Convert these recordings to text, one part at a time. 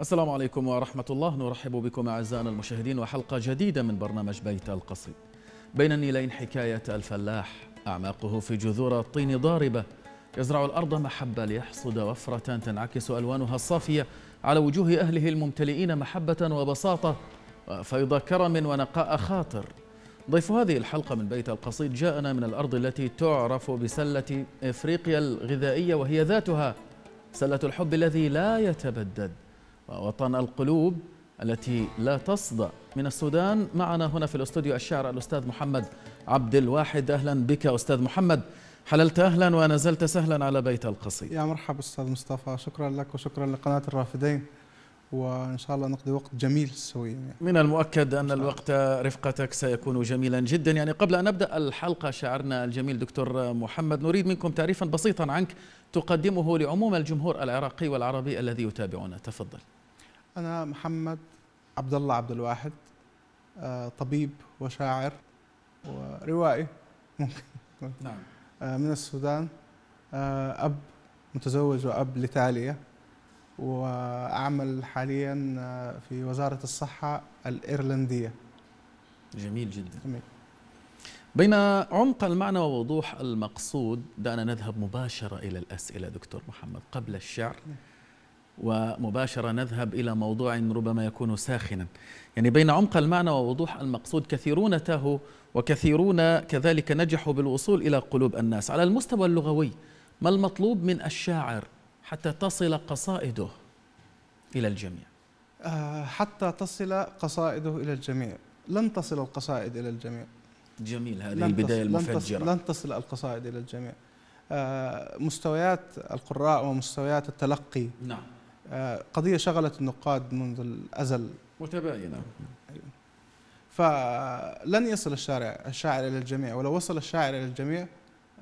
السلام عليكم ورحمة الله نرحب بكم أعزائنا المشاهدين وحلقة جديدة من برنامج بيت القصيد بين النيلين حكاية الفلاح أعماقه في جذور الطين ضاربة يزرع الأرض محبة ليحصد وفرة تنعكس ألوانها الصافية على وجوه أهله الممتلئين محبة وبساطة وفيض كرم ونقاء خاطر ضيف هذه الحلقة من بيت القصيد جاءنا من الأرض التي تعرف بسلة إفريقيا الغذائية وهي ذاتها سلة الحب الذي لا يتبدد ووطن القلوب التي لا تصدى من السودان معنا هنا في الاستوديو الشاعر الأستاذ محمد عبد الواحد أهلا بك أستاذ محمد حللت أهلا ونزلت سهلا على بيت القصيد يا مرحبا أستاذ مصطفى شكرا لك وشكرا لقناة الرافدين وإن شاء الله نقضي وقت جميل سويا يعني. من المؤكد أن الوقت رفقتك سيكون جميلا جدا يعني قبل أن نبدأ الحلقة شاعرنا الجميل دكتور محمد نريد منكم تعريفا بسيطا عنك تقدمه لعموم الجمهور العراقي والعربي الذي يتابعنا تفضل أنا محمد عبد الله عبد الواحد آه، طبيب وشاعر وروائي ممكن نعم آه، من السودان آه، أب متزوج وأب لتالية وأعمل حاليا في وزارة الصحة الإيرلندية جميل جدا جميل. بين عمق المعنى ووضوح المقصود دعنا نذهب مباشرة إلى الأسئلة دكتور محمد قبل الشعر نعم. ومباشرة نذهب إلى موضوع ربما يكون ساخنا يعني بين عمق المعنى ووضوح المقصود كثيرون تاهوا وكثيرون كذلك نجحوا بالوصول إلى قلوب الناس على المستوى اللغوي ما المطلوب من الشاعر حتى تصل قصائده إلى الجميع آه، حتى تصل قصائده إلى الجميع لن تصل القصائد إلى الجميع جميل هذه البداية المفجرة لن تصل القصائد إلى الجميع آه، مستويات القراء ومستويات التلقي نعم آه، قضية شغلت النقاد منذ الأزل متباينة فلن يصل الشارع الشاعر إلى الجميع ولو وصل الشاعر إلى الجميع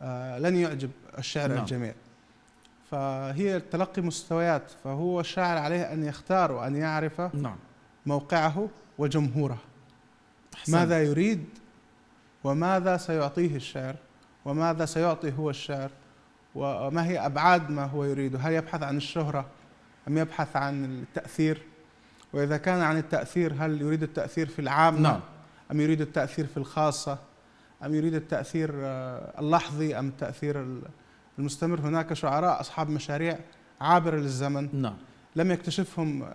آه، لن يعجب الشعر نعم. الجميع فهي تلقي مستويات فهو الشاعر عليه أن يختار وأن يعرف نعم. موقعه وجمهوره أحسنت. ماذا يريد وماذا سيعطيه الشعر وماذا سيعطي هو الشعر وما هي أبعاد ما هو يريده هل يبحث عن الشهرة أم يبحث عن التأثير وإذا كان عن التأثير هل يريد التأثير في العامة نعم. أم يريد التأثير في الخاصة أم يريد التأثير آه، اللحظي أم التأثير المستمر هناك شعراء أصحاب مشاريع عابرة للزمن نعم. لم يكتشفهم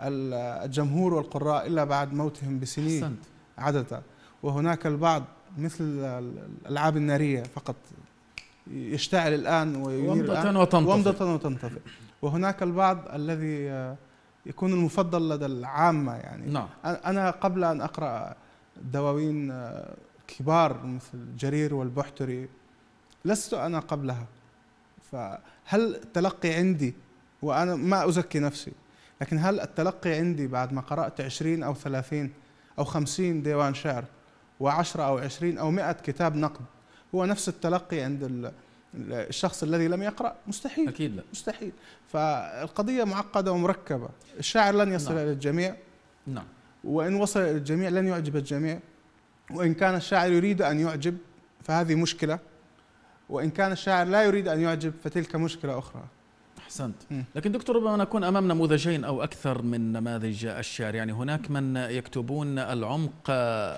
الجمهور والقراء إلا بعد موتهم بسنين حسنت. عادة وهناك البعض مثل الألعاب النارية فقط يشتعل الآن ومضة وتنطفئ ومضة وتنطفئ وهناك البعض الذي آه، يكون المفضل لدى العامة يعني نعم. أنا قبل أن أقرأ دواوين آه، كبار مثل جرير والبحتري لست أنا قبلها فهل التلقي عندي وأنا ما أزكي نفسي لكن هل التلقي عندي بعد ما قرأت عشرين أو ثلاثين أو خمسين ديوان شعر وعشرة أو عشرين أو مئة كتاب نقد هو نفس التلقي عند الشخص الذي لم يقرأ مستحيل أكيد لا مستحيل فالقضية معقدة ومركبة الشاعر لن يصل نعم. إلى الجميع نعم وإن وصل إلى الجميع لن يعجب الجميع وإن كان الشاعر يريد أن يعجب فهذه مشكلة وإن كان الشاعر لا يريد أن يعجب فتلك مشكلة أخرى احسنت لكن دكتور ربما نكون امام نموذجين او اكثر من نماذج الشعر يعني هناك من يكتبون العمق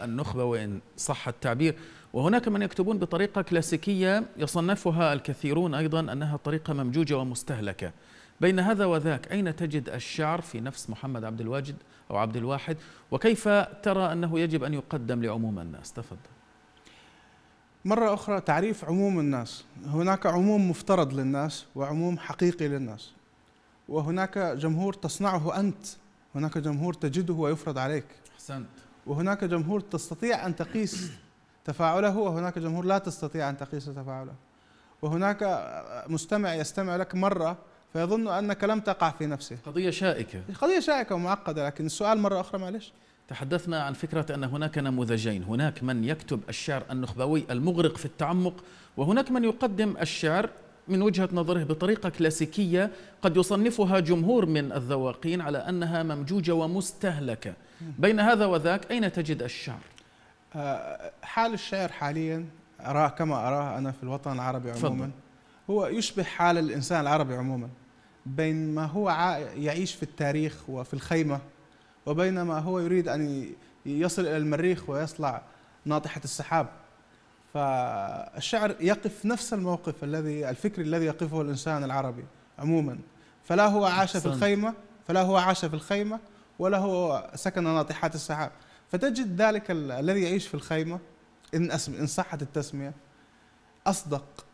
النخبه وان صح التعبير وهناك من يكتبون بطريقة كلاسيكية يصنفها الكثيرون أيضا أنها طريقة ممجوجة ومستهلكة بين هذا وذاك أين تجد الشعر في نفس محمد عبد الواجد أو عبد الواحد وكيف ترى أنه يجب أن يقدم لعموم الناس تفضل مرة أخرى تعريف عموم الناس هناك عموم مفترض للناس وعموم حقيقي للناس وهناك جمهور تصنعه أنت هناك جمهور تجده ويفرض عليك أحسنت وهناك جمهور تستطيع أن تقيس تفاعله وهناك جمهور لا تستطيع أن تقيس تفاعله وهناك مستمع يستمع لك مرة فيظن أنك لم تقع في نفسه قضية شائكة قضية شائكة ومعقدة لكن السؤال مرة أخرى معلش تحدثنا عن فكرة أن هناك نموذجين هناك من يكتب الشعر النخبوي المغرق في التعمق وهناك من يقدم الشعر من وجهة نظره بطريقة كلاسيكية قد يصنفها جمهور من الذواقين على أنها ممجوجة ومستهلكة بين هذا وذاك أين تجد الشعر؟ آه، حال الشعر حاليا أراه كما أراه أنا في الوطن العربي عموما هو يشبه حال الإنسان العربي عموما بين ما هو يعيش في التاريخ وفي الخيمة وبين ما هو يريد أن يصل إلى المريخ ويصلع ناطحة السحاب فالشعر يقف نفس الموقف الذي الفكري الذي يقفه الإنسان العربي عموما فلا هو عاش في الخيمة فلا هو عاش في الخيمة ولا هو سكن ناطحات السحاب فتجد ذلك ال... الذي يعيش في الخيمه ان أسم... ان صحت التسميه اصدق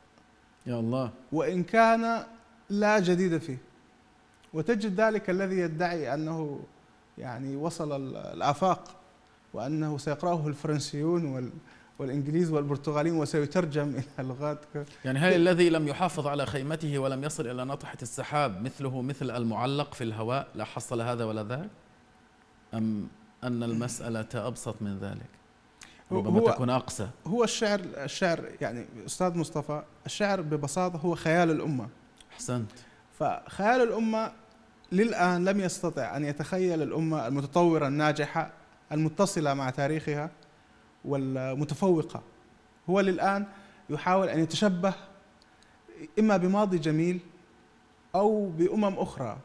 يا الله وان كان لا جديد فيه وتجد ذلك الذي يدعي انه يعني وصل الافاق وانه سيقراه الفرنسيون وال والانجليز والبرتغاليين وسيترجم الى لغات يعني هل الذي لم يحافظ على خيمته ولم يصل الى ناطحه السحاب مثله مثل المعلق في الهواء لا حصل هذا ولا ذاك؟ ام أن المسألة أبسط من ذلك ربما هو تكون أقسى هو الشعر الشعر يعني أستاذ مصطفى الشعر ببساطة هو خيال الأمة أحسنت فخيال الأمة للآن لم يستطع أن يتخيل الأمة المتطورة الناجحة المتصلة مع تاريخها والمتفوقة هو للآن يحاول أن يتشبه إما بماضي جميل أو بأمم أخرى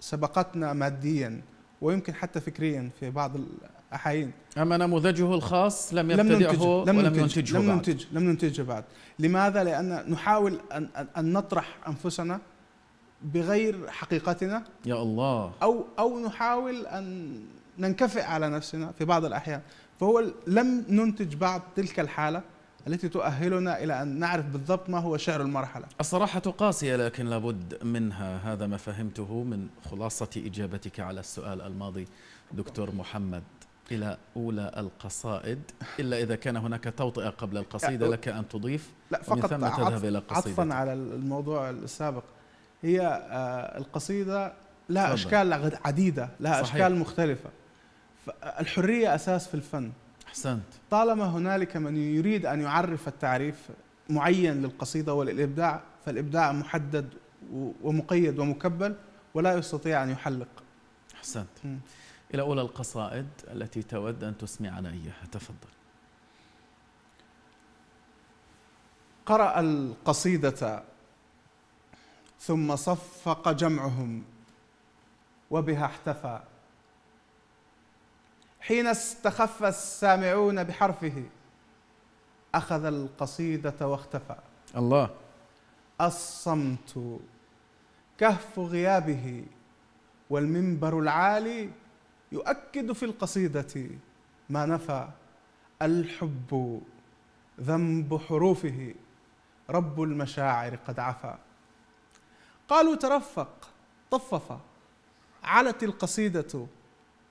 سبقتنا ماديا ويمكن حتى فكريا في بعض الاحايين اما نموذجه الخاص لم يبتدعه لم ننتجه لم ولم ينتجه لم ننتج لم ننتجه بعد لماذا لان نحاول ان ان نطرح انفسنا بغير حقيقتنا يا الله او او نحاول ان ننكفئ على نفسنا في بعض الاحيان فهو لم ننتج بعد تلك الحاله التي تؤهلنا إلى أن نعرف بالضبط ما هو شعر المرحلة الصراحة قاسية لكن لابد منها هذا ما فهمته من خلاصة إجابتك على السؤال الماضي دكتور محمد إلى أولى القصائد إلا إذا كان هناك توطئة قبل القصيدة لك أن تضيف لا فقط ثم تذهب إلى قصيدة عطفا على الموضوع السابق هي آه، القصيدة لها أشكال عديدة لها أشكال مختلفة الحرية أساس في الفن احسنت طالما هنالك من يريد ان يعرف التعريف معين للقصيده وللابداع فالابداع محدد ومقيد ومكبل ولا يستطيع ان يحلق احسنت الى اولى القصائد التي تود ان تسمعنا اياها تفضل قرأ القصيدة ثم صفق جمعهم وبها احتفى حين استخف السامعون بحرفه أخذ القصيدة واختفى الله الصمت كهف غيابه والمنبر العالي يؤكد في القصيدة ما نفى الحب ذنب حروفه رب المشاعر قد عفا قالوا ترفق طفف علت القصيدة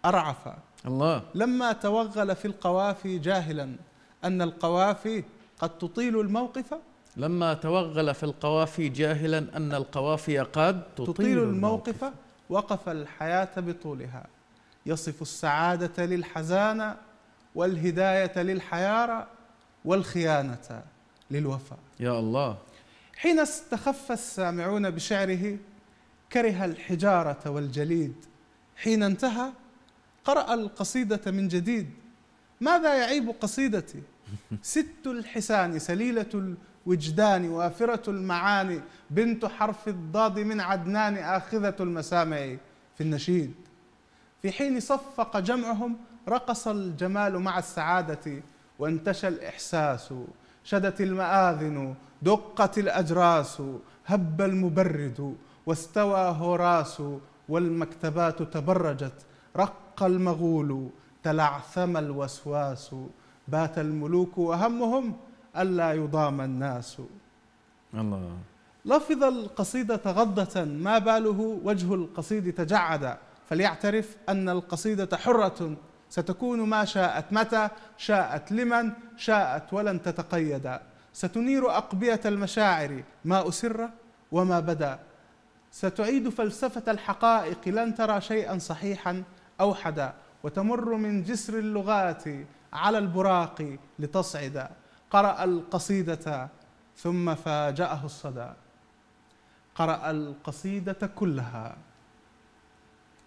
ارعفا الله لما توغل في القوافي جاهلا أن القوافي قد تطيل الموقف لما توغل في القوافي جاهلا أن القوافي قد تطيل, تطيل الموقف, الموقف وقف الحياة بطولها يصف السعادة للحزانة والهداية للحيارى والخيانة للوفاء يا الله حين استخف السامعون بشعره كره الحجارة والجليد حين انتهى قرأ القصيدة من جديد ماذا يعيب قصيدتي ست الحسان سليلة الوجدان وافرة المعاني بنت حرف الضاد من عدنان آخذة المسامع في النشيد في حين صفق جمعهم رقص الجمال مع السعادة وانتشى الإحساس شدت المآذن دقت الأجراس هب المبرد واستوى هوراس والمكتبات تبرجت رق حق المغول تلعثم الوسواس بات الملوك وهمهم ألا يضام الناس الله لفظ القصيدة غضة ما باله وجه القصيد تجعد فليعترف أن القصيدة حرة ستكون ما شاءت متى شاءت لمن شاءت ولن تتقيد ستنير أقبية المشاعر ما أسر وما بدا ستعيد فلسفة الحقائق لن ترى شيئا صحيحا أوحد وتمر من جسر اللغات على البراق لتصعد قرأ القصيدة ثم فاجأه الصدى قرأ القصيدة كلها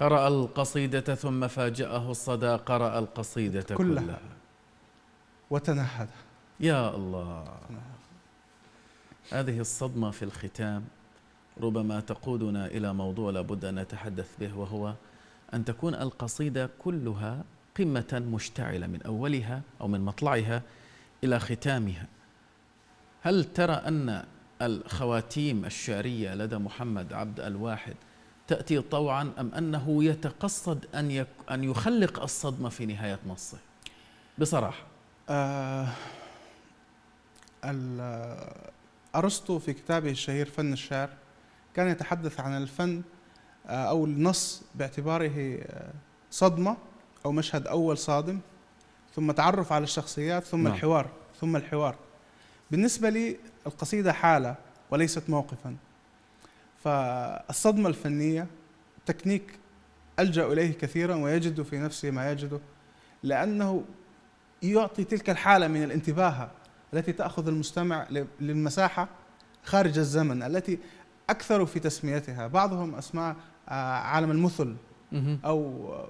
قرأ القصيدة ثم فاجأه الصدى قرأ القصيدة كلها, كلها. وتنهد يا الله هذه الصدمة في الختام ربما تقودنا إلى موضوع لابد أن نتحدث به وهو أن تكون القصيدة كلها قمة مشتعلة من أولها أو من مطلعها إلى ختامها هل ترى أن الخواتيم الشعرية لدى محمد عبد الواحد تأتي طوعا أم أنه يتقصد أن, يك أن يخلق الصدمة في نهاية نصه بصراحة آه، أرسطو في كتابه الشهير فن الشعر كان يتحدث عن الفن آه، او النص باعتباره آه، صدمه او مشهد اول صادم ثم تعرف على الشخصيات ثم نعم. الحوار ثم الحوار بالنسبه لي القصيده حاله وليست موقفا فالصدمه الفنيه تكنيك الجا اليه كثيرا ويجد في نفسه ما يجده لانه يعطي تلك الحاله من الانتباه التي تاخذ المستمع للمساحه خارج الزمن التي اكثروا في تسميتها بعضهم اسماء آه، عالم المثل او آه،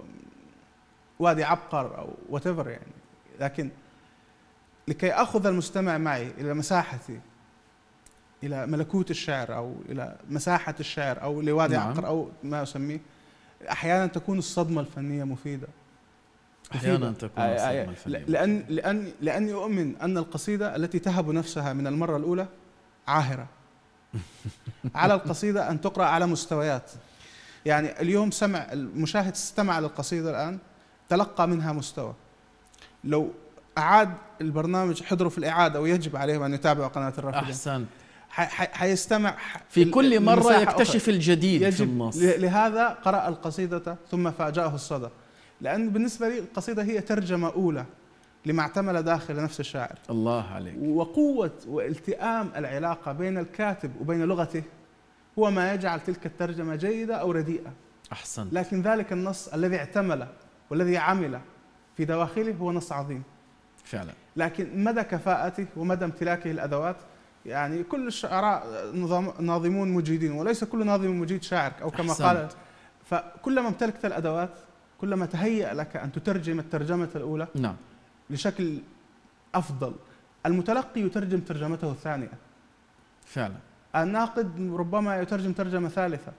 وادي عبقر او وات يعني لكن لكي اخذ المستمع معي الى مساحتي الى ملكوت الشعر او الى مساحه الشعر او لوادي نعم. عقر او ما اسميه احيانا تكون الصدمه الفنيه مفيده احيانا تكون آي آه، آي الصدمه الفنيه لان لان لاني اؤمن ان القصيده التي تهب نفسها من المره الاولى عاهره على القصيده ان تقرا على مستويات يعني اليوم سمع المشاهد استمع للقصيدة الآن تلقى منها مستوى لو أعاد البرنامج حضره في الإعادة ويجب عليهم أن يتابعوا قناة الرافدين أحسنت حيستمع في كل مرة يكتشف أخرى. الجديد يجب في النص لهذا قرأ القصيدة ثم فاجأه الصدى لأن بالنسبة لي القصيدة هي ترجمة أولى لما اعتمل داخل نفس الشاعر الله عليك وقوة والتئام العلاقة بين الكاتب وبين لغته هو ما يجعل تلك الترجمة جيدة أو رديئة أحسن لكن ذلك النص الذي اعتمل والذي عمل في دواخله هو نص عظيم فعلا لكن مدى كفاءته ومدى امتلاكه الأدوات يعني كل الشعراء ناظمون مجيدين وليس كل ناظم مجيد شاعر أو كما أحسنت. قال فكلما امتلكت الأدوات كلما تهيأ لك أن تترجم الترجمة الأولى نعم لشكل أفضل المتلقي يترجم ترجمته الثانية فعلا الناقد ربما يترجم ترجمه ثالثه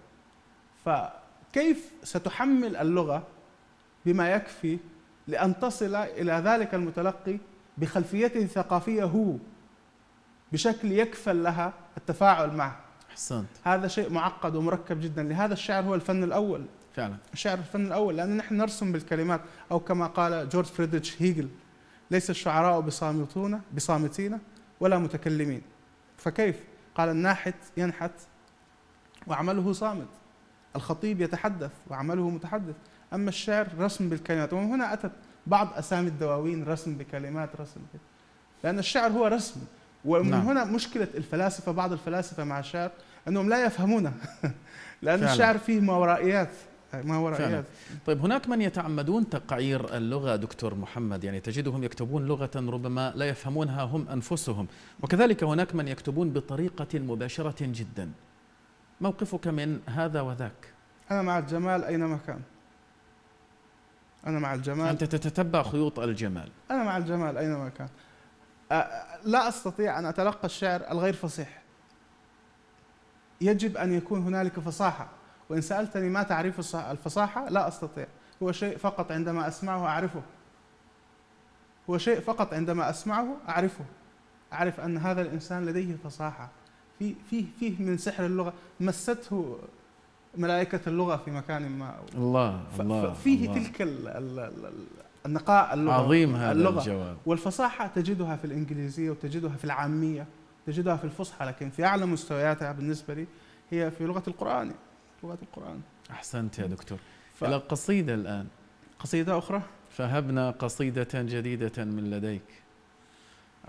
فكيف ستحمل اللغه بما يكفي لان تصل الى ذلك المتلقي بخلفيته الثقافيه هو بشكل يكفل لها التفاعل معه احسنت هذا شيء معقد ومركب جدا لهذا الشعر هو الفن الاول فعلا الشعر الفن الاول لان نحن نرسم بالكلمات او كما قال جورج فريدريش هيجل ليس الشعراء بصامتون بصامتين ولا متكلمين فكيف قال الناحت ينحت وعمله صامت الخطيب يتحدث وعمله متحدث أما الشعر رسم بالكلمات ومن هنا أتت بعض أسامي الدواوين رسم بكلمات رسم كده. لأن الشعر هو رسم ومن نعم. هنا مشكلة الفلاسفة بعض الفلاسفة مع الشعر أنهم لا يفهمونه لأن فعلا. الشعر فيه ما ورائيات ما وراء هذا طيب هناك من يتعمدون تقعير اللغة دكتور محمد يعني تجدهم يكتبون لغة ربما لا يفهمونها هم أنفسهم وكذلك هناك من يكتبون بطريقة مباشرة جدا موقفك من هذا وذاك أنا مع الجمال أينما كان أنا مع الجمال أنت تتتبع خيوط الجمال أنا مع الجمال أينما كان لا أستطيع أن أتلقى الشعر الغير فصيح يجب أن يكون هنالك فصاحة وإن سألتني ما تعريف الفصاحة لا أستطيع هو شيء فقط عندما أسمعه أعرفه هو شيء فقط عندما أسمعه أعرفه أعرف أن هذا الإنسان لديه فصاحة فيه, فيه, فيه من سحر اللغة مسته ملائكة اللغة في مكان ما الله الله فيه الله تلك النقاء اللغة عظيم هذا اللغة الجواب والفصاحة تجدها في الإنجليزية وتجدها في العامية تجدها في الفصحى لكن في أعلى مستوياتها بالنسبة لي هي في لغة القرآن مكتوبات القرآن أحسنت يا دكتور ف... إلى قصيدة الآن قصيدة أخرى فهبنا قصيدة جديدة من لديك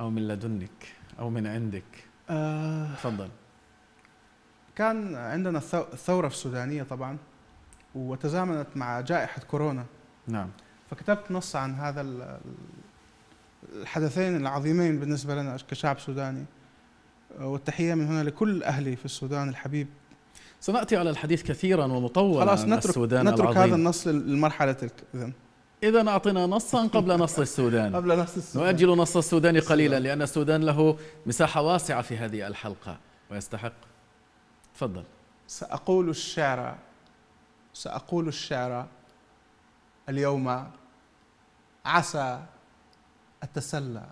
أو من لدنك أو من عندك آه تفضل كان عندنا الثورة السودانية طبعا وتزامنت مع جائحة كورونا نعم فكتبت نص عن هذا الحدثين العظيمين بالنسبة لنا كشعب سوداني والتحية من هنا لكل أهلي في السودان الحبيب سناتي على الحديث كثيرا ومطولا خلاص نترك السودان نترك العظيم. هذا النص للمرحله تلك اذا إذا أعطنا نصا قبل نص السودان قبل نص السودان نؤجل نص السودان قليلا لأن السودان له مساحة واسعة في هذه الحلقة ويستحق تفضل سأقول الشعر سأقول الشعر اليوم عسى أتسلى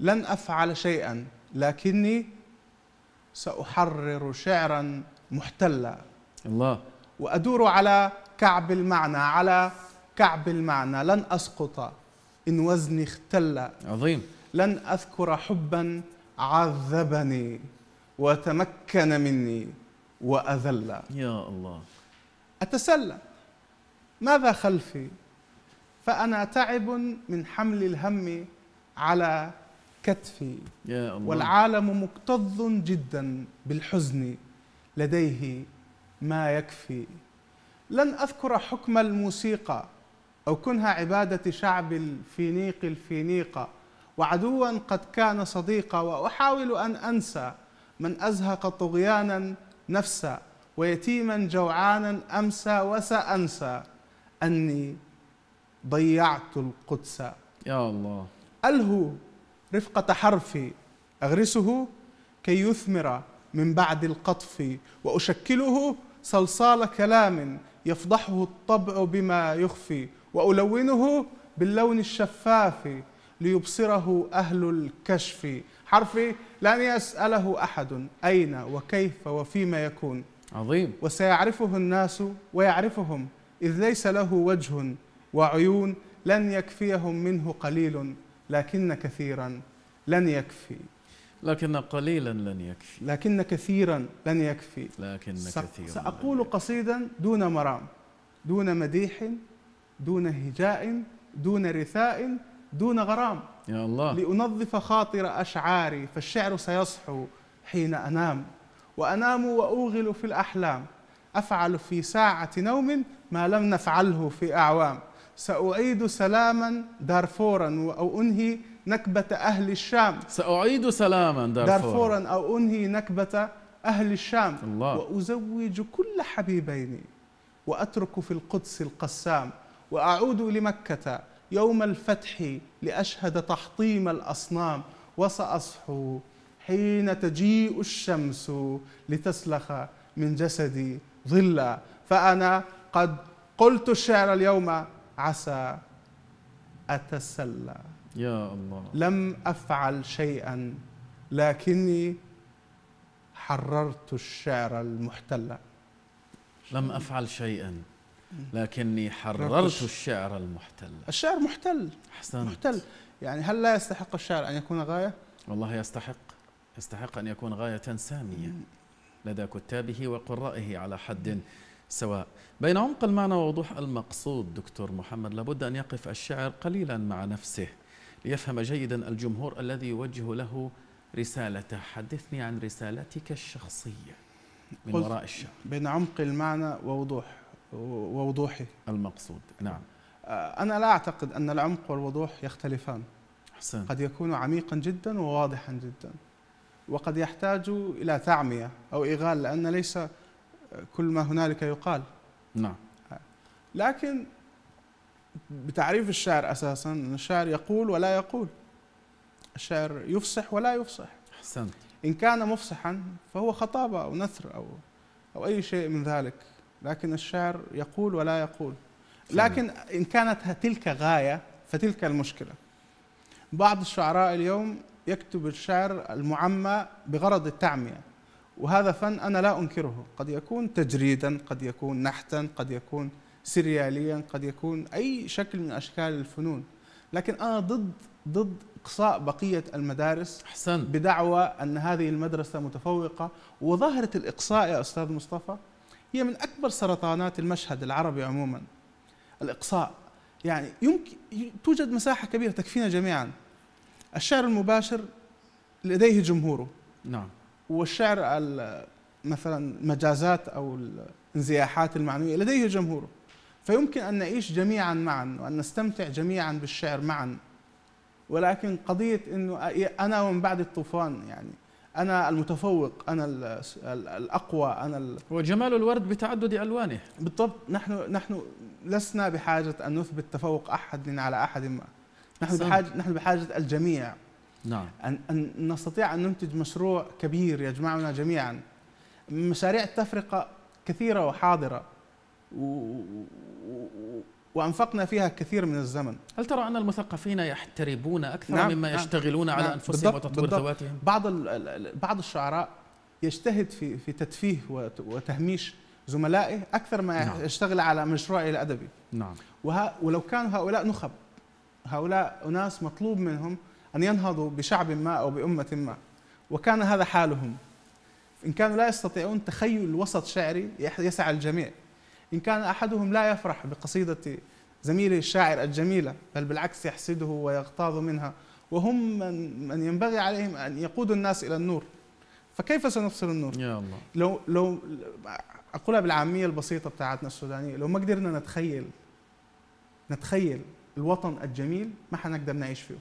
لن أفعل شيئا لكني سأحرر شعرا محتلا الله وأدور على كعب المعنى على كعب المعنى لن أسقط إن وزني اختل عظيم لن أذكر حبا عذبني وتمكن مني وأذل يا الله أتسلى ماذا خلفي فأنا تعب من حمل الهم على كتفي يا الله. والعالم مكتظ جدا بالحزن لديه ما يكفي لن أذكر حكم الموسيقى أو كنها عبادة شعب الفينيق الفينيقة وعدوا قد كان صديقا وأحاول أن أنسى من أزهق طغيانا نفسا ويتيما جوعانا أمسى وسأنسى أني ضيعت القدس يا الله ألهو رفقة حرفي أغرسه كي يثمر من بعد القطف وأشكله صلصال كلام يفضحه الطبع بما يخفي وألونه باللون الشفاف ليبصره أهل الكشف حرفي لن يسأله أحد أين وكيف وفيما يكون عظيم وسيعرفه الناس ويعرفهم إذ ليس له وجه وعيون لن يكفيهم منه قليل لكن كثيرا لن يكفي لكن قليلا لن يكفي لكن كثيرا لن يكفي لكن كثيرا سأقول قصيدا دون مرام دون مديح دون هجاء دون رثاء دون غرام يا الله لأنظف خاطر أشعاري فالشعر سيصحو حين أنام وأنام وأوغل في الأحلام أفعل في ساعة نوم ما لم نفعله في أعوام سأعيد سلاما دارفورا أو أنهي نكبة أهل الشام سأعيد سلاما دارفورا, دارفورا أو أنهي نكبة أهل الشام الله. وأزوج كل حبيبين وأترك في القدس القسام وأعود لمكة يوم الفتح لأشهد تحطيم الأصنام وسأصحو حين تجيء الشمس لتسلخ من جسدي ظلا فأنا قد قلت الشعر اليوم عسى أتسلى يا الله لم أفعل شيئا لكني حررت الشعر المحتلى لم أفعل شيئا لكني حررت الشعر المحتل الشعر محتل أحسنت محتل يعني هل لا يستحق الشعر أن يكون غاية؟ والله يستحق يستحق أن يكون غاية سامية لدى كتابه وقرائه على حد سواء بين عمق المعنى ووضوح المقصود دكتور محمد لابد أن يقف الشعر قليلا مع نفسه ليفهم جيدا الجمهور الذي يوجه له رسالته حدثني عن رسالتك الشخصية من وراء الشعر بين عمق المعنى ووضوح ووضوحي المقصود نعم آه، أنا لا أعتقد أن العمق والوضوح يختلفان حسن. قد يكون عميقا جدا وواضحا جدا وقد يحتاج إلى تعمية أو إغال لأن ليس كل ما هنالك يقال نعم لكن بتعريف الشاعر اساسا الشاعر يقول ولا يقول الشاعر يفصح ولا يفصح احسنت ان كان مفصحا فهو خطابه او نثر او او اي شيء من ذلك لكن الشاعر يقول ولا يقول لكن ان كانت تلك غايه فتلك المشكله بعض الشعراء اليوم يكتب الشعر المعمى بغرض التعميه وهذا فن أنا لا أنكره قد يكون تجريدا قد يكون نحتا قد يكون سرياليا قد يكون أي شكل من أشكال الفنون لكن أنا ضد ضد إقصاء بقية المدارس احسنت بدعوى أن هذه المدرسة متفوقة وظاهرة الإقصاء يا أستاذ مصطفى هي من أكبر سرطانات المشهد العربي عموما الإقصاء يعني يمكن توجد مساحة كبيرة تكفينا جميعا الشعر المباشر لديه جمهوره نعم والشعر مثلا المجازات او الانزياحات المعنويه لديه جمهوره فيمكن ان نعيش جميعا معا وان نستمتع جميعا بالشعر معا ولكن قضيه انه انا ومن بعد الطوفان يعني انا المتفوق انا الاقوى انا وجمال الورد بتعدد الوانه بالضبط نحن نحن لسنا بحاجه ان نثبت تفوق احد على احد ما نحن بحاجه نحن بحاجه الجميع نعم أن, أن نستطيع أن ننتج مشروع كبير يجمعنا جميعا مشاريع التفرقة كثيرة وحاضرة و... وأنفقنا فيها كثير من الزمن هل ترى أن المثقفين يحتربون أكثر نعم مما نعم، يشتغلون نعم على نعم أنفسهم بالضبط وتطوير بالضبط ذواتهم؟ بعض, بعض الشعراء يجتهد في, في تتفيه وتهميش زملائه أكثر ما نعم. يشتغل على مشروعه الأدبي نعم وه... ولو كانوا هؤلاء نخب هؤلاء أناس مطلوب منهم أن ينهضوا بشعب ما أو بأمة ما وكان هذا حالهم إن كانوا لا يستطيعون تخيل وسط شعري يسعى الجميع إن كان أحدهم لا يفرح بقصيدة زميله الشاعر الجميلة بل بالعكس يحسده ويغتاظ منها وهم من, من ينبغي عليهم أن يقودوا الناس إلى النور فكيف سنفصل النور؟ يا الله لو لو أقولها بالعامية البسيطة بتاعتنا السودانية لو ما قدرنا نتخيل نتخيل الوطن الجميل ما حنقدر نعيش فيه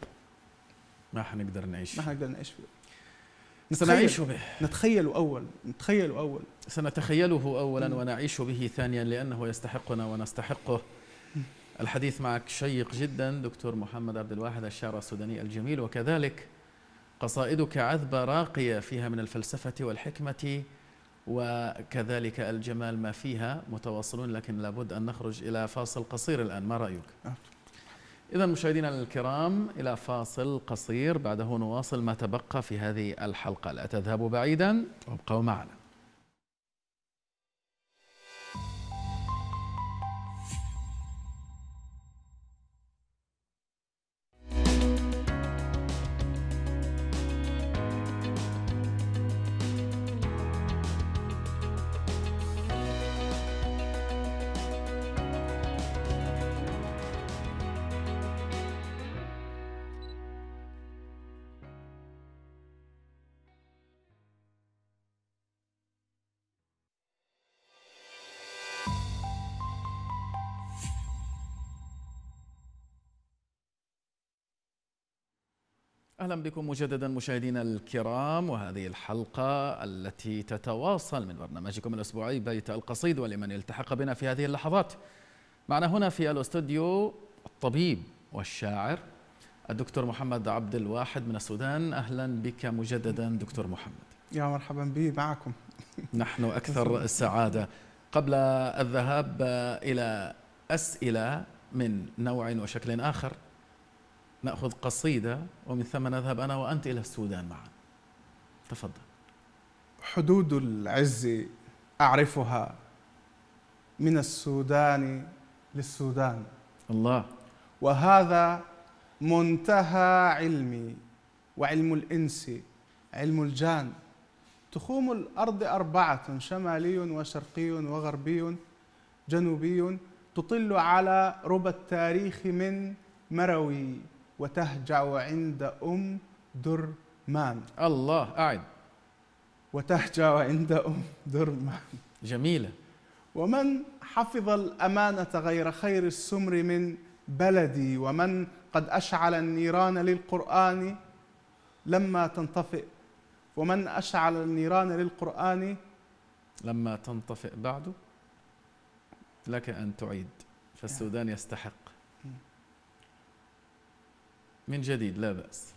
ما حنقدر نعيش ما حنقدر نعيش فيه سنعيش به نتخيله أول نتخيله أول سنتخيله أولا ونعيش به ثانيا لأنه يستحقنا ونستحقه الحديث معك شيق جدا دكتور محمد عبد الواحد الشاعر السوداني الجميل وكذلك قصائدك عذبة راقية فيها من الفلسفة والحكمة وكذلك الجمال ما فيها متواصلون لكن لابد أن نخرج إلى فاصل قصير الآن ما رأيك؟ إذا مشاهدينا الكرام إلى فاصل قصير بعده نواصل ما تبقى في هذه الحلقة لا تذهبوا بعيدا وابقوا معنا اهلا بكم مجددا مشاهدينا الكرام وهذه الحلقه التي تتواصل من برنامجكم الاسبوعي بيت القصيد ولمن التحق بنا في هذه اللحظات. معنا هنا في الاستوديو الطبيب والشاعر الدكتور محمد عبد الواحد من السودان اهلا بك مجددا دكتور محمد. يا مرحبا بي معكم. نحن اكثر السعاده قبل الذهاب الى اسئله من نوع وشكل اخر نأخذ قصيدة ومن ثم نذهب أنا وأنت إلى السودان معا تفضل حدود العز أعرفها من السودان للسودان الله وهذا منتهى علمي وعلم الإنس علم الجان تخوم الأرض أربعة شمالي وشرقي وغربي جنوبي تطل على ربى التاريخ من مروي وتهجع عند أم درمان الله أعد وتهجع عند أم درمان جميلة ومن حفظ الأمانة غير خير السمر من بلدي ومن قد أشعل النيران للقرآن لما تنطفئ ومن أشعل النيران للقرآن لما تنطفئ بعد لك أن تعيد فالسودان يستحق من جديد لا بأس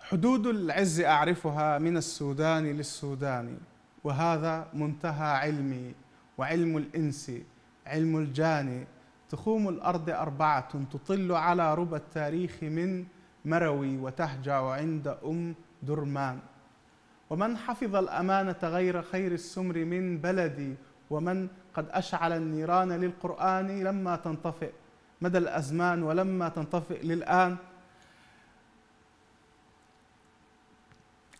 حدود العز أعرفها من السودان للسودان وهذا منتهى علمي وعلم الإنس علم الجاني تخوم الأرض أربعة تطل على ربى التاريخ من مروي وتهجع عند أم درمان ومن حفظ الأمانة غير خير السمر من بلدي ومن قد أشعل النيران للقرآن لما تنطفئ مدى الأزمان ولما تنطفئ للآن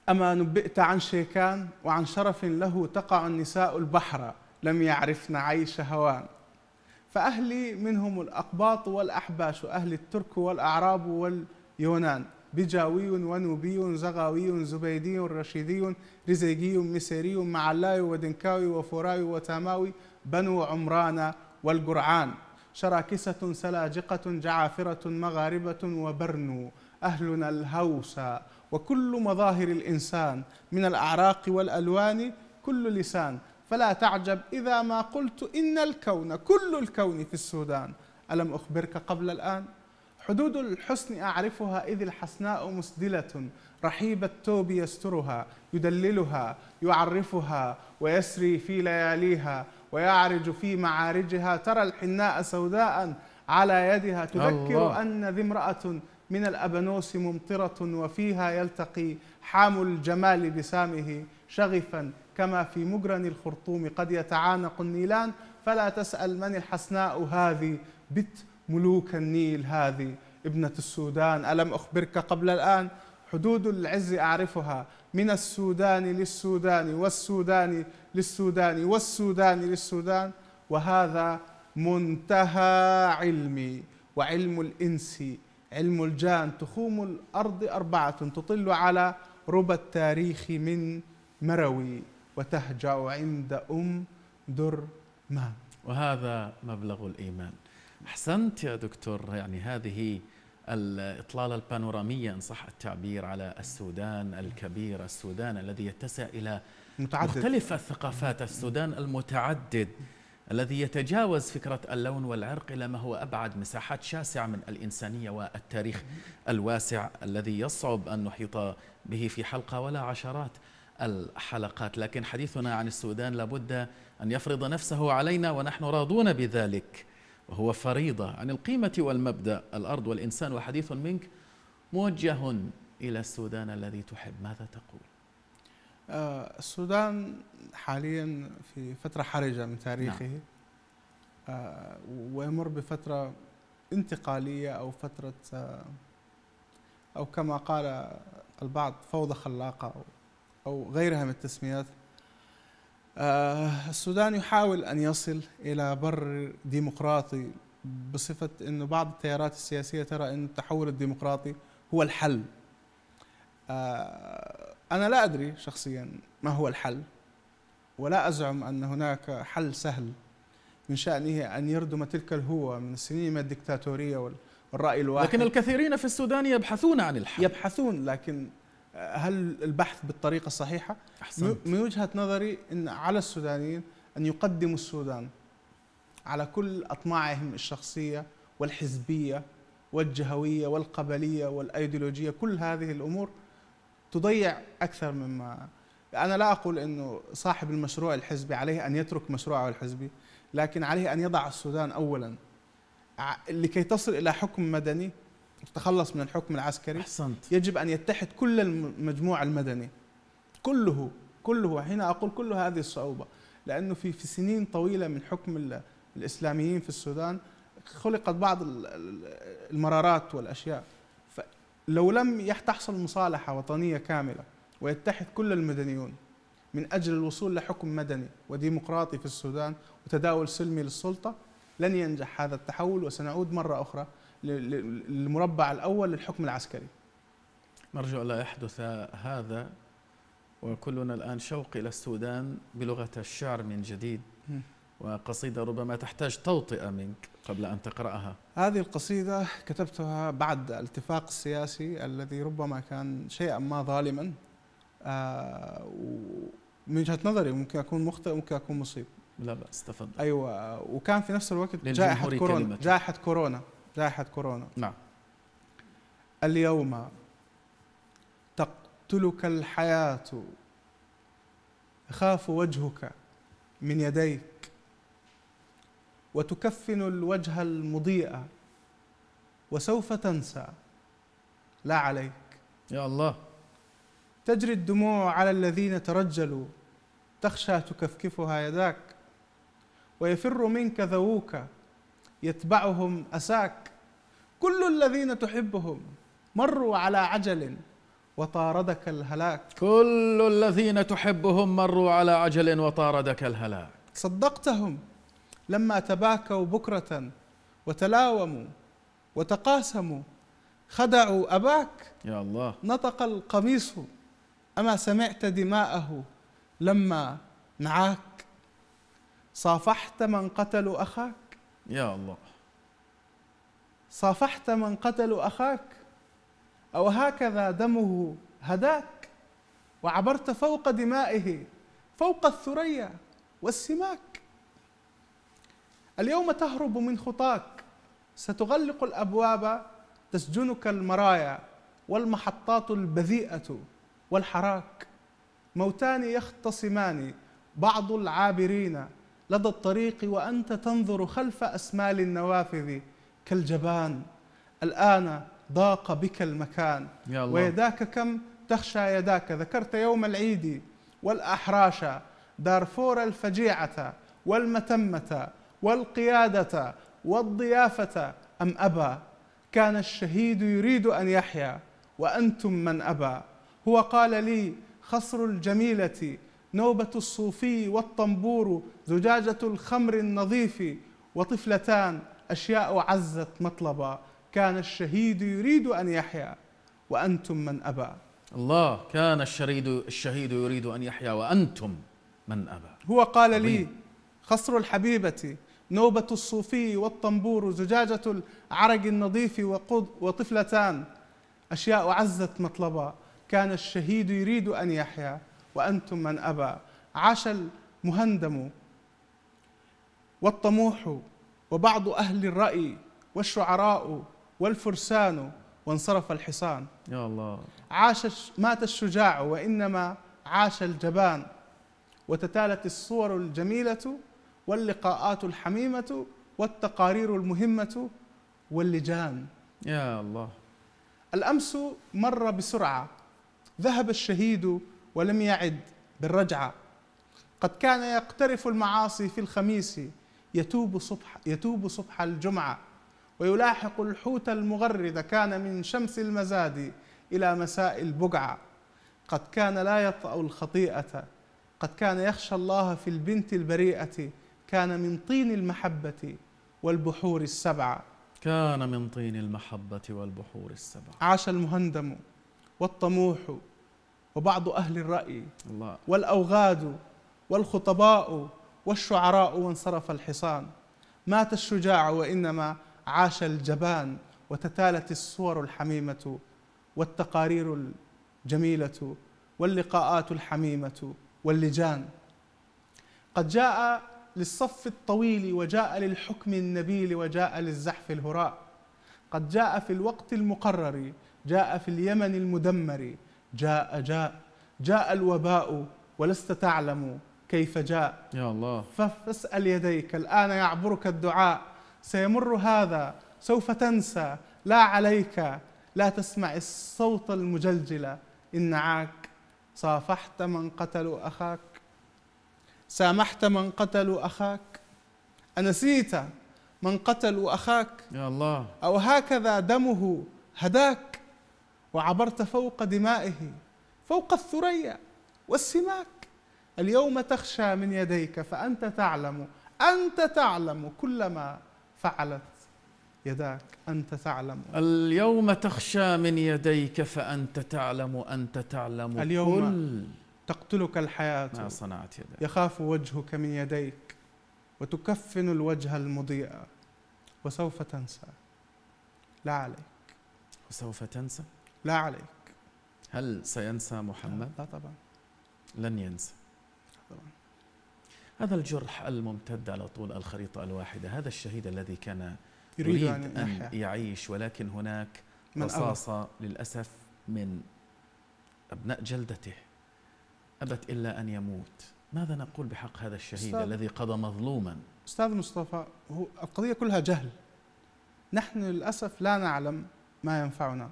أما نبئت عن شيكان وعن شرف له تقع النساء البحر لم يعرفن عيش هوان فأهلي منهم الأقباط والأحباش أهل الترك والأعراب واليونان بجاوي ونوبي زغاوي زبيدي رشيدي رزيقي مسيري معلاي ودنكاوي وفراي وتماوي بنو عمران والجرعان شراكسة سلاجقة جعافرة مغاربة وبرنو أهلنا الهوسى وكل مظاهر الإنسان من الأعراق والألوان كل لسان فلا تعجب إذا ما قلت إن الكون كل الكون في السودان ألم أخبرك قبل الآن؟ حدود الحسن أعرفها إذ الحسناء مسدلة رحيب التوب يسترها يدللها يعرفها ويسري في لياليها ويعرج في معارجها ترى الحناء سوداء على يدها تذكر الله. أن ذي امرأة من الأبنوس ممطرة وفيها يلتقي حام الجمال بسامه شغفا كما في مجرن الخرطوم قد يتعانق النيلان فلا تسأل من الحسناء هذه بت ملوك النيل هذه ابنة السودان ألم أخبرك قبل الآن حدود العز أعرفها من السودان للسودان والسودان للسوداني والسوداني للسودان وهذا منتهى علمي وعلم الإنس علم الجان تخوم الأرض أربعة تطل على ربى التاريخ من مروي وتهجع عند أم در ما وهذا مبلغ الإيمان أحسنت يا دكتور يعني هذه الإطلالة البانورامية إن صح التعبير على السودان الكبير السودان الذي يتسع إلى متعدد مختلف الثقافات السودان المتعدد الذي يتجاوز فكرة اللون والعرق إلى ما هو أبعد مساحات شاسعة من الإنسانية والتاريخ الواسع الذي يصعب أن نحيط به في حلقة ولا عشرات الحلقات لكن حديثنا عن السودان لابد أن يفرض نفسه علينا ونحن راضون بذلك وهو فريضة عن القيمة والمبدأ الأرض والإنسان وحديث منك موجه إلى السودان الذي تحب ماذا تقول؟ آه، السودان حاليا في فترة حرجة من تاريخه نعم. آه، ويمر بفترة انتقالية أو فترة آه، أو كما قال البعض فوضى خلاقة أو, غيرها من التسميات السودان يحاول أن يصل إلى بر ديمقراطي بصفة أن بعض التيارات السياسية ترى أن التحول الديمقراطي هو الحل أنا لا أدري شخصيا ما هو الحل ولا أزعم أن هناك حل سهل من شأنه أن يردم تلك الهوة من من الدكتاتورية والرأي الواحد لكن الكثيرين في السودان يبحثون عن الحل يبحثون لكن هل البحث بالطريقة الصحيحة؟ أحسنت. من وجهة نظري أن على السودانيين أن يقدموا السودان على كل أطماعهم الشخصية والحزبية والجهوية والقبلية والأيديولوجية كل هذه الأمور تضيع اكثر مما انا لا اقول انه صاحب المشروع الحزبي عليه ان يترك مشروعه الحزبي لكن عليه ان يضع السودان اولا لكي تصل الى حكم مدني تتخلص من الحكم العسكري أحسنت. يجب ان يتحد كل المجموع المدني كله كله هنا اقول كل هذه الصعوبه لانه في في سنين طويله من حكم الاسلاميين في السودان خلقت بعض المرارات والاشياء لو لم تحصل مصالحة وطنية كاملة ويتحد كل المدنيون من أجل الوصول لحكم مدني وديمقراطي في السودان وتداول سلمي للسلطة لن ينجح هذا التحول وسنعود مرة أخرى للمربع الأول للحكم العسكري نرجو ألا يحدث هذا وكلنا الآن شوق إلى السودان بلغة الشعر من جديد وقصيدة ربما تحتاج توطئة منك قبل أن تقرأها هذه القصيدة كتبتها بعد الاتفاق السياسي الذي ربما كان شيئا ما ظالما آه، من وجهة نظري ممكن أكون مخطئ ممكن أكون مصيب لا بأس تفضل أيوة وكان في نفس الوقت جائحة كورونا جائحة كورونا جائحة كورونا نعم اليوم تقتلك الحياة أخاف وجهك من يديك وتكفن الوجه المضيء وسوف تنسى لا عليك يا الله تجري الدموع على الذين ترجلوا تخشى تكفكفها يداك ويفر منك ذووك يتبعهم اساك كل الذين تحبهم مروا على عجل وطاردك الهلاك كل الذين تحبهم مروا على عجل وطاردك الهلاك صدقتهم لما تباكوا بكرة وتلاوموا وتقاسموا خدعوا أباك يا الله نطق القميص أما سمعت دماءه لما نعاك صافحت من قتلوا أخاك يا الله صافحت من قتلوا أخاك أو هكذا دمه هداك وعبرت فوق دمائه فوق الثريا والسماك اليوم تهرب من خطاك ستغلق الابواب تسجنك المرايا والمحطات البذيئه والحراك موتان يختصمان بعض العابرين لدى الطريق وانت تنظر خلف اسمال النوافذ كالجبان الان ضاق بك المكان يا الله. ويداك كم تخشى يداك ذكرت يوم العيد والأحراش دارفور الفجيعة والمتمة والقياده والضيافه ام ابى كان الشهيد يريد ان يحيا وانتم من ابى هو قال لي خصر الجميله نوبه الصوفي والطنبور زجاجه الخمر النظيف وطفلتان اشياء عزت مطلبا كان الشهيد يريد ان يحيا وانتم من ابى الله كان الشريد الشهيد يريد ان يحيا وانتم من ابى هو قال لي خصر الحبيبه نوبة الصوفي والطنبور زجاجة العرق النظيف وقض وطفلتان أشياء عزت مطلبا كان الشهيد يريد أن يحيا وأنتم من أبى عاش المهندم والطموح وبعض أهل الرأي والشعراء والفرسان وانصرف الحصان يا الله عاش مات الشجاع وإنما عاش الجبان وتتالت الصور الجميلة واللقاءات الحميمة والتقارير المهمة واللجان يا الله الأمس مر بسرعة ذهب الشهيد ولم يعد بالرجعة قد كان يقترف المعاصي في الخميس يتوب صبح, يتوب صبح الجمعة ويلاحق الحوت المغرد كان من شمس المزاد إلى مساء البقعة قد كان لا يطأ الخطيئة قد كان يخشى الله في البنت البريئة كان من طين المحبة والبحور السبعة كان من طين المحبة والبحور السبعة عاش المهندم والطموح وبعض أهل الرأي الله. والأوغاد والخطباء والشعراء وانصرف الحصان مات الشجاع وإنما عاش الجبان وتتالت الصور الحميمة والتقارير الجميلة واللقاءات الحميمة واللجان قد جاء للصف الطويل وجاء للحكم النبيل وجاء للزحف الهراء قد جاء في الوقت المقرر جاء في اليمن المدمر جاء جاء جاء الوباء ولست تعلم كيف جاء يا الله فاسأل يديك الآن يعبرك الدعاء سيمر هذا سوف تنسى لا عليك لا تسمع الصوت المجلجل إن عاك صافحت من قتلوا أخاك سامحت من قتلوا أخاك أنسيت من قتلوا أخاك يا الله أو هكذا دمه هداك وعبرت فوق دمائه فوق الثريا والسماك اليوم تخشى من يديك فأنت تعلم أنت تعلم كل ما فعلت يداك أنت تعلم اليوم تخشى من يديك فأنت تعلم أنت تعلم اليوم كل تقتلك الحياة ما صنعت يديك يخاف وجهك من يديك وتكفن الوجه المضيء وسوف تنسى لا عليك وسوف تنسى لا عليك هل سينسى محمد؟ لا طبعا لن ينسى طبعا هذا الجرح الممتد على طول الخريطة الواحدة هذا الشهيد الذي كان يريد, يريد أن, أن يعيش ولكن هناك رصاصة للأسف من أبناء جلدته أبت إلا أن يموت ماذا نقول بحق هذا الشهيد الذي قضى مظلوما أستاذ مصطفى هو القضية كلها جهل نحن للأسف لا نعلم ما ينفعنا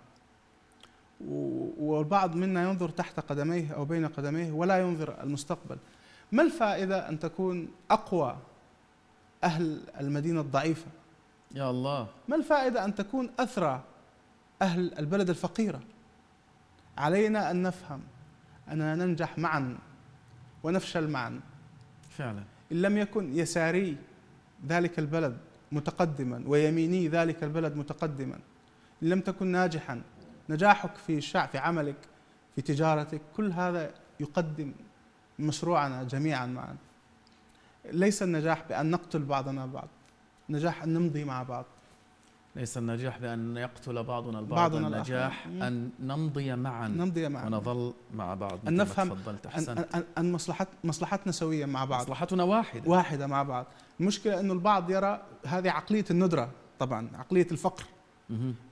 والبعض منا ينظر تحت قدميه أو بين قدميه ولا ينظر المستقبل ما الفائدة أن تكون أقوى أهل المدينة الضعيفة يا الله ما الفائدة أن تكون أثرى أهل البلد الفقيرة علينا أن نفهم أننا ننجح معا ونفشل معا فعلا إن لم يكن يساري ذلك البلد متقدما ويميني ذلك البلد متقدما إن لم تكن ناجحا نجاحك في الشعب في عملك في تجارتك كل هذا يقدم مشروعنا جميعا معا ليس النجاح بأن نقتل بعضنا بعض نجاح أن نمضي مع بعض ليس النجاح بأن يقتل بعضنا البعض بعضنا النجاح أن نمضي معا نمضي معا ونظل مع بعض أن نفهم تفضلت أحسنت. أن, أن, أن مصلحت مصلحتنا سوية مع بعض مصلحتنا واحدة واحدة مع بعض المشكلة أنه البعض يرى هذه عقلية الندرة طبعا عقلية الفقر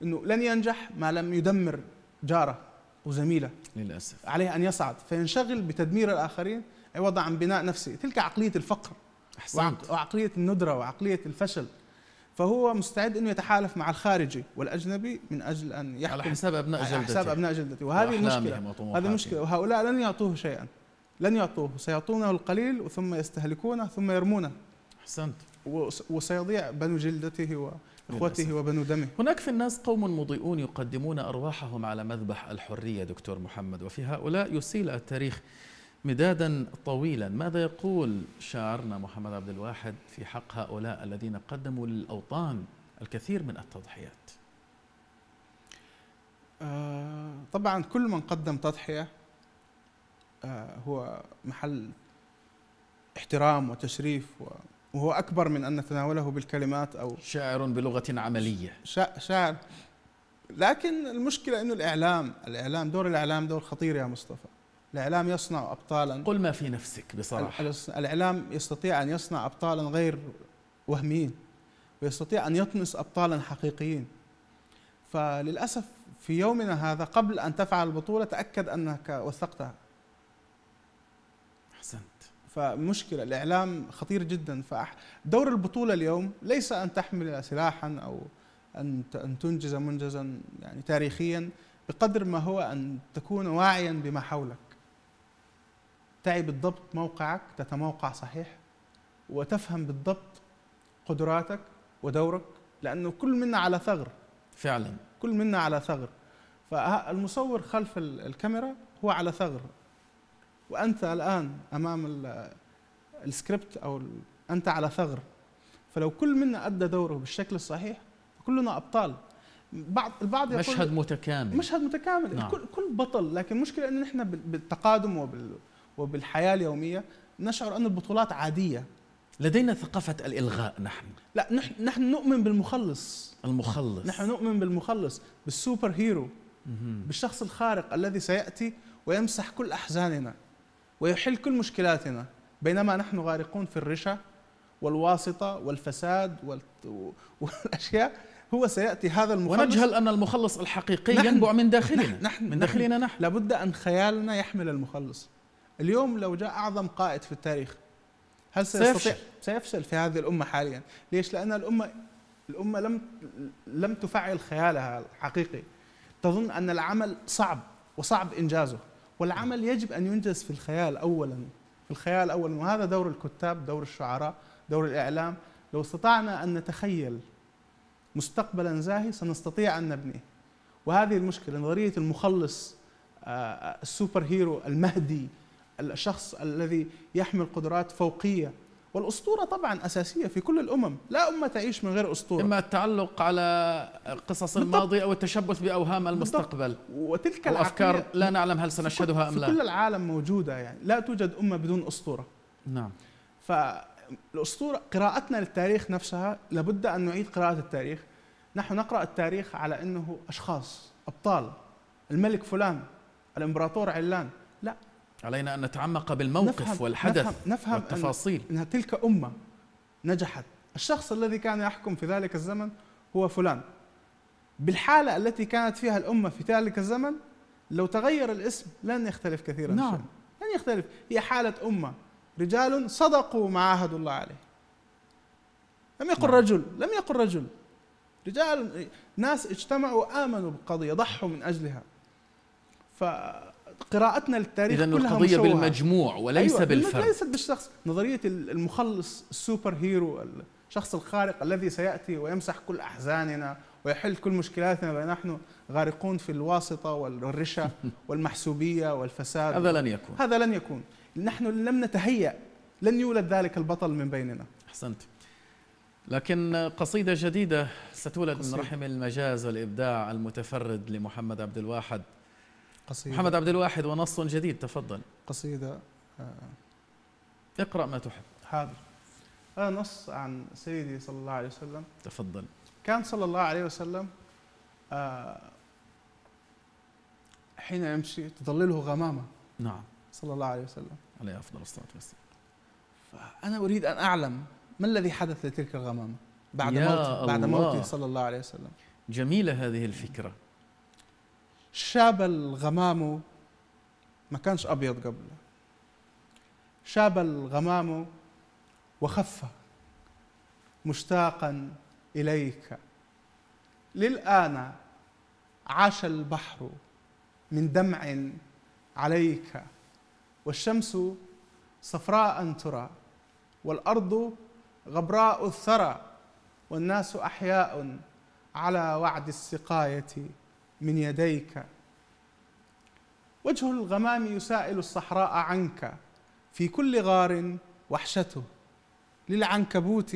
أنه لن ينجح ما لم يدمر جاره وزميله للأسف عليه أن يصعد فينشغل بتدمير الآخرين عوضا عن بناء نفسه تلك عقلية الفقر أحسنت. وعقلية الندرة وعقلية الفشل فهو مستعد انه يتحالف مع الخارجي والاجنبي من اجل ان يحكم على حساب ابناء جلدته على حساب ابناء جلدته وهذه المشكله هذه مشكله وهؤلاء لن يعطوه شيئا لن يعطوه سيعطونه القليل ثم يستهلكونه ثم يرمونه احسنت وسيضيع بنو جلدته واخوته وبنو دمه هناك في الناس قوم مضيئون يقدمون ارواحهم على مذبح الحريه دكتور محمد وفي هؤلاء يسيل التاريخ مدادا طويلا ماذا يقول شاعرنا محمد عبد الواحد في حق هؤلاء الذين قدموا للأوطان الكثير من التضحيات آه، طبعا كل من قدم تضحية آه، هو محل احترام وتشريف وهو أكبر من أن نتناوله بالكلمات أو شاعر بلغة عملية شاعر لكن المشكلة أنه الإعلام الإعلام دور الإعلام دور خطير يا مصطفى الإعلام يصنع أبطالا قل ما في نفسك بصراحة الإعلام يستطيع أن يصنع أبطالا غير وهميين ويستطيع أن يطمس أبطالا حقيقيين فللأسف في يومنا هذا قبل أن تفعل البطولة تأكد أنك وثقتها أحسنت فمشكلة الإعلام خطير جدا فدور البطولة اليوم ليس أن تحمل سلاحا أو أن أن تنجز منجزا يعني تاريخيا بقدر ما هو أن تكون واعيا بما حولك تعي بالضبط موقعك تتموقع صحيح وتفهم بالضبط قدراتك ودورك لانه كل منا على ثغر فعلا كل منا على ثغر فالمصور خلف الكاميرا هو على ثغر وانت الان امام السكريبت او انت على ثغر فلو كل منا ادى دوره بالشكل الصحيح كلنا ابطال بعض البعض يقول مشهد متكامل مشهد متكامل نعم. كل بطل لكن المشكله ان احنا بالتقادم وبال وبالحياه اليوميه نشعر ان البطولات عاديه لدينا ثقافة الإلغاء نحن لا نحن, نحن نؤمن بالمخلص المخلص نحن نؤمن بالمخلص بالسوبر هيرو بالشخص الخارق الذي سيأتي ويمسح كل أحزاننا ويحل كل مشكلاتنا بينما نحن غارقون في الرشا والواسطة والفساد والأشياء هو سيأتي هذا المخلص ونجهل أن المخلص الحقيقي نحن ينبع من داخلنا نحن, نحن من داخلنا نحن, نحن لابد أن خيالنا يحمل المخلص اليوم لو جاء أعظم قائد في التاريخ هل سيفشل, سيفشل في هذه الأمة حاليا ليش لأن الأمة الأمة لم لم تفعل خيالها الحقيقي تظن أن العمل صعب وصعب إنجازه والعمل يجب أن ينجز في الخيال أولا في الخيال أولا وهذا دور الكتاب دور الشعراء دور الإعلام لو استطعنا أن نتخيل مستقبلا زاهي سنستطيع أن نبنيه وهذه المشكلة نظرية المخلص آه، آه، السوبر هيرو المهدي الشخص الذي يحمل قدرات فوقيه والاسطوره طبعا اساسيه في كل الامم، لا امه تعيش من غير اسطوره. اما التعلق على قصص الماضي او التشبث باوهام المستقبل. وتلك الافكار لا نعلم هل سنشهدها ام لا. في كل العالم موجوده يعني، لا توجد امه بدون اسطوره. نعم. فالاسطوره قراءتنا للتاريخ نفسها لابد ان نعيد قراءه التاريخ. نحن نقرا التاريخ على انه اشخاص، ابطال، الملك فلان، الامبراطور علان، لا علينا أن نتعمق بالموقف نفهم والحدث نفهم, نفهم والتفاصيل تلك أمة نجحت الشخص الذي كان يحكم في ذلك الزمن هو فلان بالحالة التي كانت فيها الأمة في ذلك الزمن لو تغير الاسم لن يختلف كثيرا نعم شيء. لن يختلف هي حالة أمة رجال صدقوا ما عاهدوا الله عليه لم يقل نعم. رجل لم يقل رجل رجال ناس اجتمعوا آمنوا بقضيه ضحوا من أجلها ف قراءتنا للتاريخ إذن كلها القضية مشوهة. بالمجموع وليس أيوة بالفرد ليست بالشخص نظرية المخلص السوبر هيرو الشخص الخارق الذي سيأتي ويمسح كل أحزاننا ويحل كل مشكلاتنا ونحن غارقون في الواسطة والرشا والمحسوبية والفساد هذا لن يكون هذا لن يكون نحن لم نتهيأ لن يولد ذلك البطل من بيننا أحسنت لكن قصيدة جديدة ستولد قصيدة. من رحم المجاز والإبداع المتفرد لمحمد عبد الواحد قصيدة محمد عبد الواحد ونص جديد تفضل قصيدة آه. اقرأ ما تحب حاضر هذا آه، نص عن سيدي صلى الله عليه وسلم تفضل كان صلى الله عليه وسلم آه، حين يمشي تظلله غمامة نعم صلى الله عليه وسلم عليه أفضل الصلاة والسلام فأنا أريد أن أعلم ما الذي حدث لتلك الغمامة بعد موته بعد موته صلى الله عليه وسلم جميلة هذه الفكرة شاب الغمام ما كانش أبيض قبله شاب الغمام وخف مشتاقا إليك للآن عاش البحر من دمع عليك والشمس صفراء ترى والأرض غبراء الثرى والناس أحياء على وعد السقاية من يديك وجه الغمام يسائل الصحراء عنك في كل غار وحشته للعنكبوت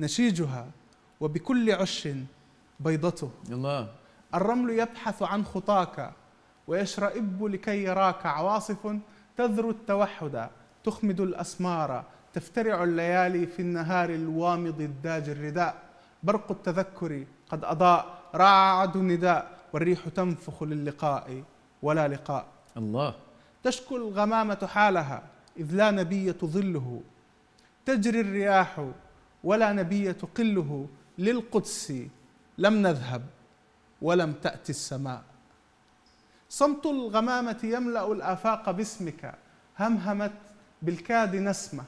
نشيجها وبكل عش بيضته الله الرمل يبحث عن خطاك ويشرئب لكي يراك عواصف تذرو التوحد تخمد الأسمار تفترع الليالي في النهار الوامض الداج الرداء برق التذكر قد أضاء رعد النداء والريح تنفخ للقاء ولا لقاء الله تشكو الغمامة حالها إذ لا نبي تظله تجري الرياح ولا نبي تقله للقدس لم نذهب ولم تأتي السماء صمت الغمامة يملأ الآفاق باسمك همهمت بالكاد نسمة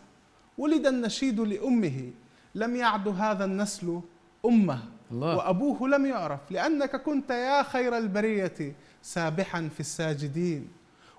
ولد النشيد لأمه لم يعد هذا النسل أمه الله. وأبوه لم يعرف لأنك كنت يا خير البرية سابحا في الساجدين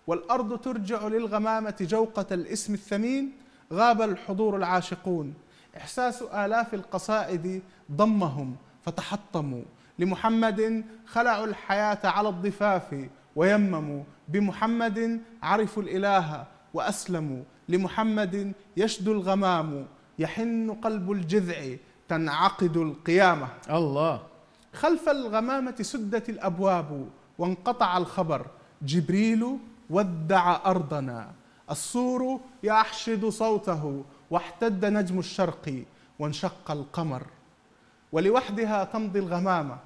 والأرض ترجع للغمامة جوقة الاسم الثمين غاب الحضور العاشقون إحساس آلاف القصائد ضمهم فتحطموا لمحمد خلعوا الحياة على الضفاف ويمموا بمحمد عرفوا الإله وأسلموا لمحمد يشدو الغمام يحن قلب الجذع تنعقد القيامة الله خلف الغمامة سدت الأبواب وانقطع الخبر جبريل ودع أرضنا الصور يحشد صوته واحتد نجم الشرق وانشق القمر ولوحدها تمضي الغمامة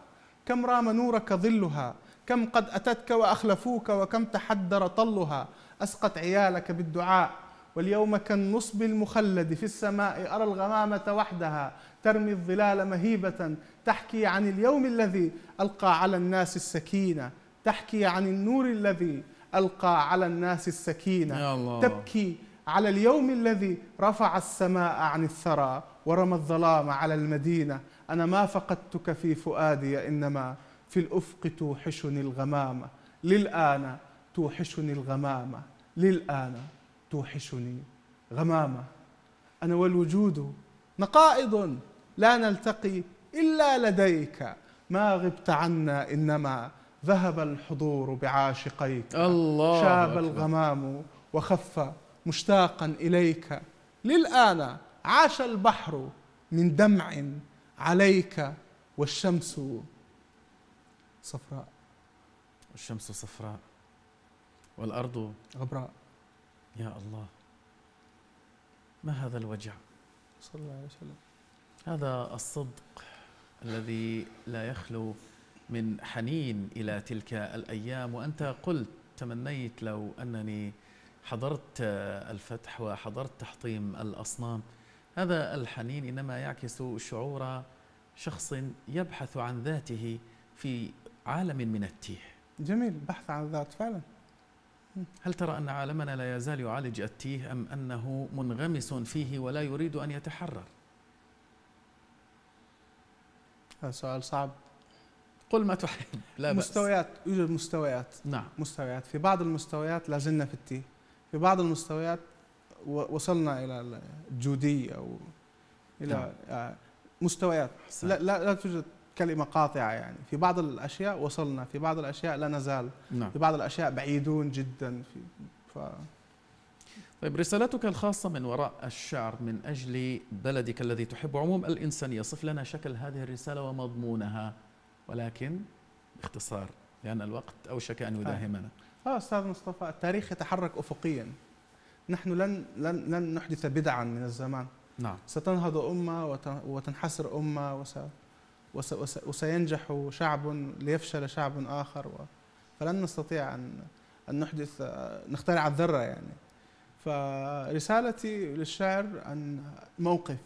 كم رام نورك ظلها كم قد أتتك وأخلفوك وكم تحدر طلها أسقت عيالك بالدعاء واليوم كالنصب المخلد في السماء أرى الغمامة وحدها ترمي الظلال مهيبة تحكي عن اليوم الذي ألقى على الناس السكينة تحكي عن النور الذي ألقى على الناس السكينة يا الله. تبكي على اليوم الذي رفع السماء عن الثرى ورمى الظلام على المدينة أنا ما فقدتك في فؤادي إنما في الأفق توحشني الغمامة للآن توحشني الغمامة للآن توحشني غمامة أنا والوجود نقائض لا نلتقي إلا لديك ما غبت عنا إنما ذهب الحضور بعاشقيك الله شاب أكبر. الغمام وخف مشتاقا إليك للآن عاش البحر من دمع عليك والشمس صفراء والشمس صفراء والأرض غبراء يا الله ما هذا الوجع صلى الله عليه وسلم هذا الصدق الذي لا يخلو من حنين الى تلك الايام وانت قلت تمنيت لو انني حضرت الفتح وحضرت تحطيم الاصنام هذا الحنين انما يعكس شعور شخص يبحث عن ذاته في عالم من التيه جميل بحث عن الذات فعلا هل ترى ان عالمنا لا يزال يعالج التيه ام انه منغمس فيه ولا يريد ان يتحرر هذا سؤال صعب قل ما تحب لا بأس. مستويات يوجد مستويات نعم مستويات في بعض المستويات لازلنا في التي في بعض المستويات وصلنا الى الجودي او الى نعم. آه، مستويات لا, لا لا توجد كلمه قاطعه يعني في بعض الاشياء وصلنا في بعض الاشياء لا نزال نعم. في بعض الاشياء بعيدون جدا في ف... طيب رسالتك الخاصة من وراء الشعر من أجل بلدك الذي تحب عموم الإنسانية صف لنا شكل هذه الرسالة ومضمونها ولكن باختصار لأن الوقت أوشك أن طيب. يداهمنا آه. آه أستاذ مصطفى التاريخ يتحرك أفقيا نحن لن, لن, لن نحدث بدعا من الزمان نعم. ستنهض أمة وتنحسر أمة وس وس وس وسينجح شعب ليفشل شعب آخر و فلن نستطيع أن أن نحدث نخترع الذرة يعني فرسالتي للشعر عن موقف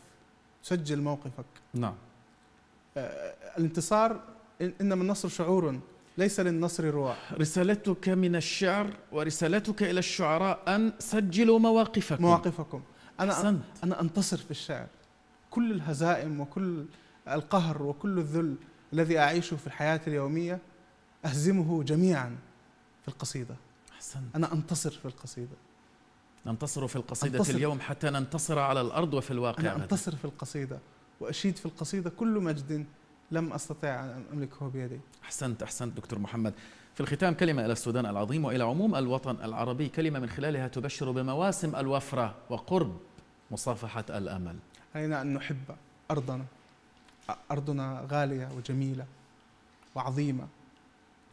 سجل موقفك نعم آه، الانتصار انما النصر شعور ليس للنصر رواء رسالتك من الشعر ورسالتك الى الشعراء ان سجلوا مواقفكم مواقفكم انا حسنت. انا انتصر في الشعر كل الهزائم وكل القهر وكل الذل الذي اعيشه في الحياه اليوميه اهزمه جميعا في القصيده احسنت انا انتصر في القصيده ننتصر في القصيدة أنتصر اليوم حتى ننتصر على الأرض وفي الواقع أنا أنتصر في القصيدة وأشيد في القصيدة كل مجد لم أستطع أن أملكه بيدي أحسنت أحسنت دكتور محمد في الختام كلمة إلى السودان العظيم وإلى عموم الوطن العربي كلمة من خلالها تبشر بمواسم الوفرة وقرب مصافحة الأمل علينا أن نحب أرضنا أرضنا غالية وجميلة وعظيمة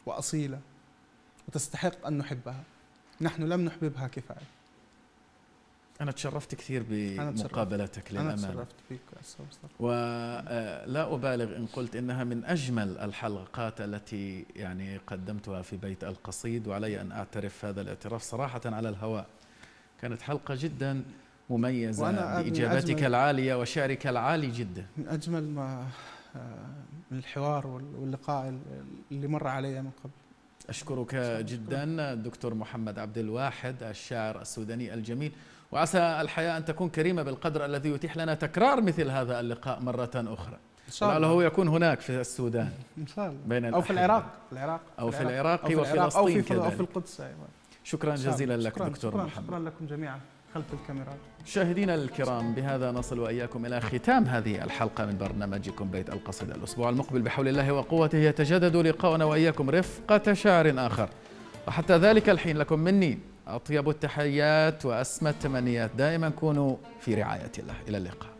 وأصيلة وتستحق أن نحبها نحن لم نحببها كفاية انا تشرفت كثير بمقابلتك للامانه انا تشرفت فيك ولا آه، ابالغ ان قلت انها من اجمل الحلقات التي يعني قدمتها في بيت القصيد وعلي ان اعترف هذا الاعتراف صراحه على الهواء كانت حلقه جدا مميزه وأنا باجاباتك العاليه وشعرك العالي جدا من اجمل ما آه، من الحوار واللقاء اللي مر علي من قبل أشكرك جدا دكتور محمد عبد الواحد الشاعر السوداني الجميل وعسى الحياة أن تكون كريمة بالقدر الذي يتيح لنا تكرار مثل هذا اللقاء مرة أخرى إن شاء الله لعله يكون هناك في السودان إن شاء الله بين أو في العراق العراق أو في العراق وفي فلسطين أو في, أو في القدس أيضا شكرا جزيلا لك شكرا دكتور شكرا محمد شكرا لكم جميعا خلف الكاميرات مشاهدينا الكرام بهذا نصل واياكم الى ختام هذه الحلقه من برنامجكم بيت القصيده الاسبوع المقبل بحول الله وقوته يتجدد لقاؤنا واياكم رفقه شعر اخر وحتى ذلك الحين لكم مني أطيب التحيات وأسمى التمنيات دائما كونوا في رعاية الله إلى اللقاء